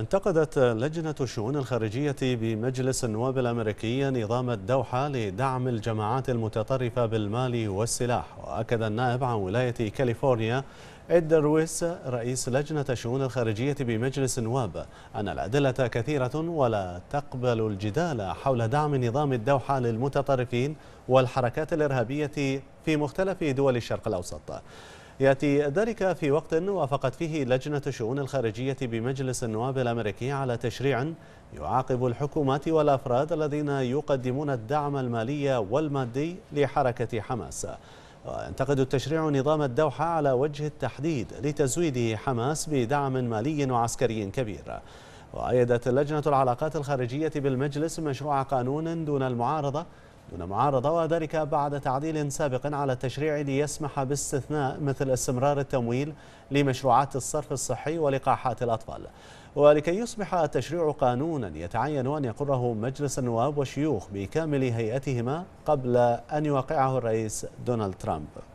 انتقدت لجنة الشؤون الخارجية بمجلس النواب الأمريكي نظام الدوحة لدعم الجماعات المتطرفة بالمال والسلاح وأكد النائب عن ولاية كاليفورنيا إد رويس رئيس لجنة الشؤون الخارجية بمجلس النواب أن الأدلة كثيرة ولا تقبل الجدال حول دعم نظام الدوحة للمتطرفين والحركات الإرهابية في مختلف دول الشرق الأوسط يأتي ذلك في وقت وافقت فيه لجنة الشؤون الخارجية بمجلس النواب الأمريكي على تشريع يعاقب الحكومات والأفراد الذين يقدمون الدعم المالي والمادي لحركة حماس وينتقد التشريع نظام الدوحة على وجه التحديد لتزويده حماس بدعم مالي وعسكري كبير وأيدت لجنة العلاقات الخارجية بالمجلس مشروع قانون دون المعارضة دون معارضة وذلك بعد تعديل سابق على التشريع ليسمح باستثناء مثل استمرار التمويل لمشروعات الصرف الصحي ولقاحات الأطفال ولكي يصبح التشريع قانونا يتعين أن يقره مجلس النواب والشيوخ بكامل هيئتهما قبل أن يوقعه الرئيس دونالد ترامب